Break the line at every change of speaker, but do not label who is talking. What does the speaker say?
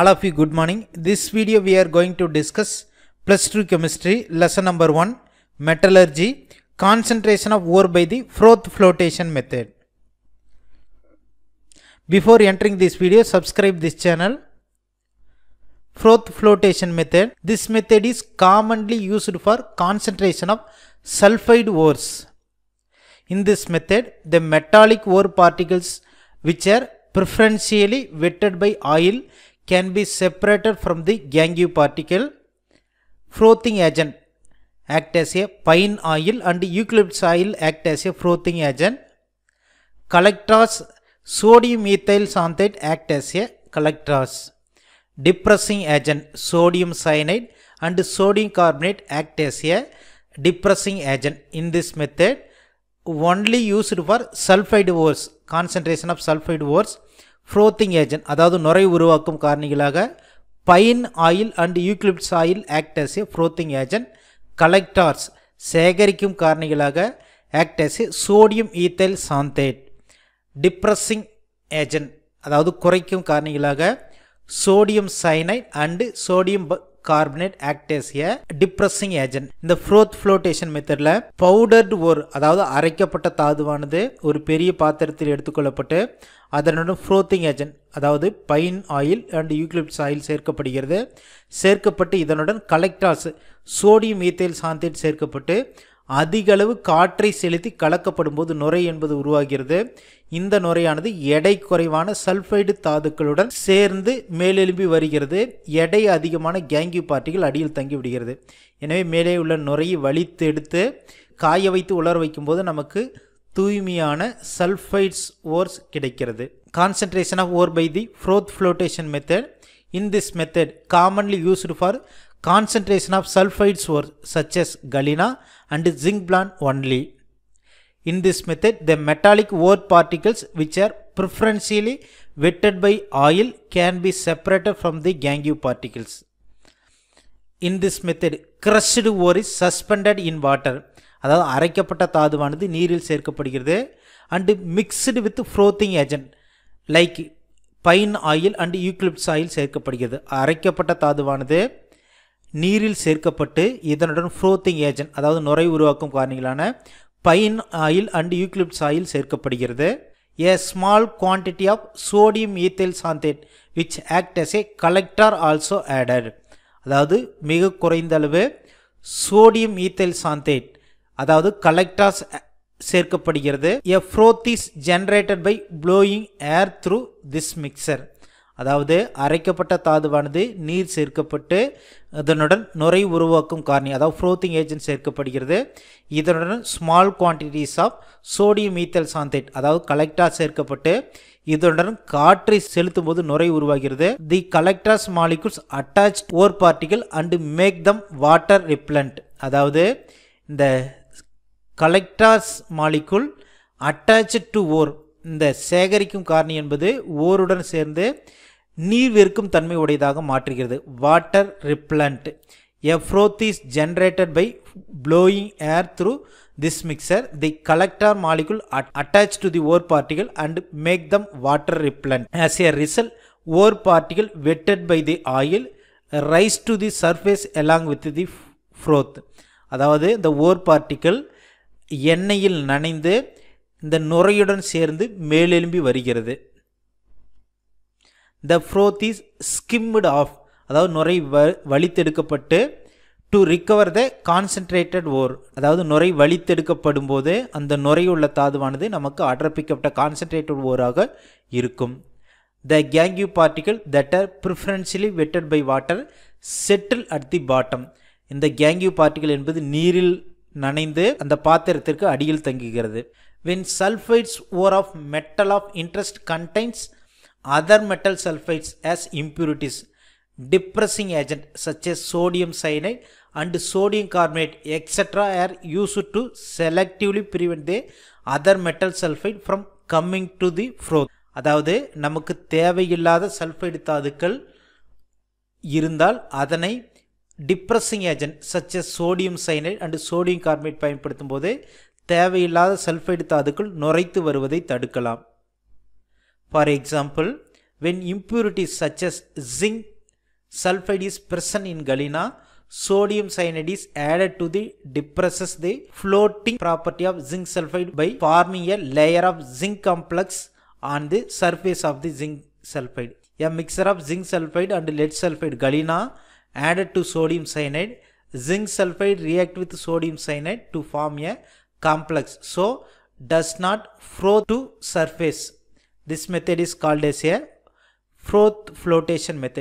all of you good morning this video we are going to discuss plus 2 chemistry lesson number 1 metallurgy concentration of ore by the froth flotation method before entering this video subscribe this channel froth flotation method this method is commonly used for concentration of sulfide ores in this method the metallic ore particles which are preferentially wetted by oil can be separated from the gangue particle. Frothing agent act as a pine oil and eucalyptus oil act as a frothing agent. Collectors sodium ethyl xanthate act as a collectors. Depressing agent sodium cyanide and sodium carbonate act as a depressing agent. In this method, only used for sulfide ores, concentration of sulfide ores frothing agent அதாவது நுரை உருவாக்கும் காரணிகளாக pine oil and eucalyptus oil acts frothing agent collectors சேகரிக்கும் காரணிகளாக acts sodium ethyl xanthate depressing agent அதாவது குறைக்கும் காரணிகளாக sodium cyanide and sodium carbonate act as a depressing agent இந்த ஃப்ரோத் ஃப்ளோட்டேஷன் மெத்தடில் பவுடர்டு ஓர் அதாவது அரைக்கப்பட்ட தாதுவானது ஒரு பெரிய பாத்திரத்தில் எடுத்துக்கொள்ளப்பட்டு அதனுடன் ஃப்ரோத்திங் ஏஜென்ட் அதாவது pine oil and eucalyptus oil சேர்க்கப்படுகிறது சேர்க்கப்பட்டு இதனுடன் கலெக்டாஸ் சோடியம் ஈத்தேல் சாந்தேட் சேர்க்கப்பட்டு அதிகளவு காற்றை செலுத்தி கலக்கப்படும் போது நுரை என்பது உருவாகிறது இந்த நுரையானது எடை குறைவான சல்ஃபைடு தாதுக்களுடன் சேர்ந்து மேலெலும்பி வருகிறது எடை அதிகமான கேங்கி பார்ட்டிகள் அடியில் தங்கி விடுகிறது எனவே மேலே உள்ள நுரையை வலித்து எடுத்து காய வைத்து உலர வைக்கும்போது நமக்கு தூய்மையான சல்ஃபைட்ஸ் ஓர்ஸ் கிடைக்கிறது concentration of ore by the froth flotation method in this method commonly used for concentration of sulfides were such as galena and zincblan only. In this method, the metallic ore particles which are preferentially wetted by oil can be separated from the gangue particles. In this method, crushed ore is suspended in water. அதாவது அரைக்கப்பட்ட தாதுவானது நீரில் சேர்க்கப்படுகிறது and mixed with frothing agent like pine oil and eucalyptus oil சேர்க்கப்படுகிறது அரைக்கப்பட்ட தாதுவானது நீரில் சேர்க்கப்பட்டு இதனுடன் ஃப்ரோத்திங் ஏஜென்ட் அதாவது நுரை உருவாக்கும் காரணிகளான pine oil and eucalyptus oil சேர்க்கப்படுகிறது a small quantity of sodium ethyl xanthate which act as a collector also added அதாவது மிக குறைந்த அளவு சோடியம் ஈத்தைல் சாந்தேட் அதாவது கலெக்டார்ஸ் சேர்க்கப்படுகிறது a froth is generated by blowing air through this mixture அதாவது அரைக்கப்பட்ட தாதுவானது நீர் சேர்க்கப்பட்டு இதனுடன் நுரை உருவாக்கும் காரணி அதாவது ஃப்ரோத்திங் ஏஜென்ட் சேர்க்கப்படுகிறது இதனுடன் small quantities of sodium ethyl xanthate அதாவது கலெக்டார் சேர்க்கப்பட்டு இதனுடன் காற்றை செலுத்தும் போது நுரை உருவாகிறது the collectors molecules attach ore particles and make them water repellent அதாவது இந்த collectors molecule attach to ore இந்த சேகரிக்கும் காரணி என்பது ஓருடன் சேர்ந்து நீர் விற்கும் தன்மை உடையதாக மாற்றுகிறது water repellent a froth is generated by blowing air through this mixture the collector molecule attach to the ore particles and make them water repellent as a result ore particles wetted by the oil rise to the surface along with the froth அதாவது இந்த ஓர் பார்ட்டிகள் எண்ணெயில் நனைந்து இந்த நுரையுடன் சேர்ந்து மேலெலும்பி வருகிறது the froth is skimmed off அதாவது நுரை வ வலித்தெடுக்கப்பட்டு to recover the concentrated ore அதாவது நுரை வலித்தெடுக்கப்படும் போது அந்த நுரையுள்ள தாதுவானது நமக்கு அடர்ப்பிக்கப்பட்ட கான்சென்ட்ரேட்டட் ஓராக இருக்கும் the gangue particle that are preferentially wetted by water settle at the bottom இந்த கேங்கியூ பார்ட்டிகல் என்பது நீரில் நனைந்து அந்த பாத்திரத்திற்கு அடியில் தங்குகிறது when sulfides ore of metal of interest contains other metal sulfides as impurities, depressing agent such as sodium cyanide and sodium carbonate etc. are used to selectively prevent the other metal sulfide from coming to the froth. அதாவது நமக்கு தேவையில்லாத sulphide தாதுக்கள் இருந்தால் அதனை depressing agent such sodium cyanide and sodium carbonate பயன்படுத்தும் போது தேவையில்லாத செல்ஃப் எடுத்ததுக்குள் நுரைத்து வருவதை தடுக்கலாம் for example when impurities such as zinc sulphide is present in galena sodium cyanide is added to the depresses the floating property of zinc sulphide by forming a layer of zinc complex on the surface of the zinc sulphide a mixture of zinc sulphide and lead sulphide galena added to sodium cyanide zinc sulphide react with sodium cyanide to form a complex so does not froth to surface. This method is called as a froth flotation method.